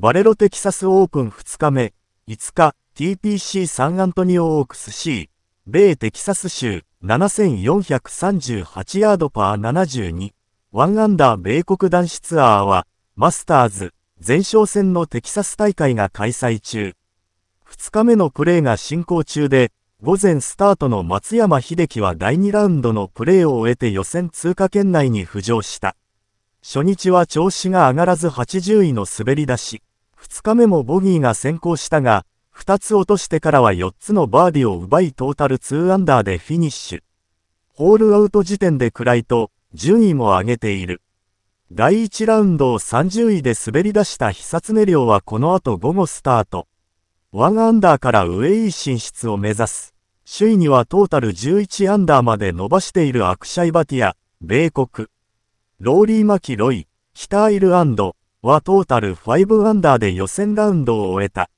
バレロテキサスオープン2日目、5日、TPC サンアントニオオークス C、米テキサス州、7438ヤードパー72、1アンダー米国男子ツアーは、マスターズ、前哨戦のテキサス大会が開催中。2日目のプレーが進行中で、午前スタートの松山秀樹は第2ラウンドのプレーを終えて予選通過圏内に浮上した。初日は調子が上がらず80位の滑り出し。2日目もボギーが先行したが、2つ落としてからは4つのバーディを奪いトータル2アンダーでフィニッシュ。ホールアウト時点で暗いと、順位も上げている。第1ラウンドを30位で滑り出した久常亮はこの後午後スタート。1アンダーから上位進出を目指す。首位にはトータル11アンダーまで伸ばしているアクシャイバティア、米国。ローリー・マキロイ、北アイルランド、はトータル5アンダーで予選ラウンドを終えた。